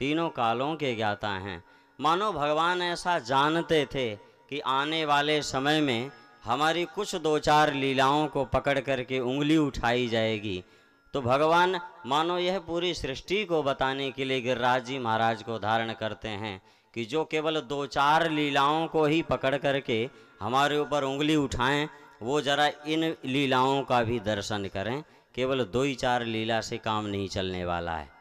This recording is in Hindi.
तीनों कालों के ज्ञाता हैं मानो भगवान ऐसा जानते थे कि आने वाले समय में हमारी कुछ दो चार लीलाओं को पकड़ करके उंगली उठाई जाएगी तो भगवान मानो यह पूरी सृष्टि को बताने के लिए गिरिराज जी महाराज को धारण करते हैं कि जो केवल दो चार लीलाओं को ही पकड़ करके हमारे ऊपर उंगली उठाएं वो जरा इन लीलाओं का भी दर्शन करें केवल दो ही चार लीला से काम नहीं चलने वाला है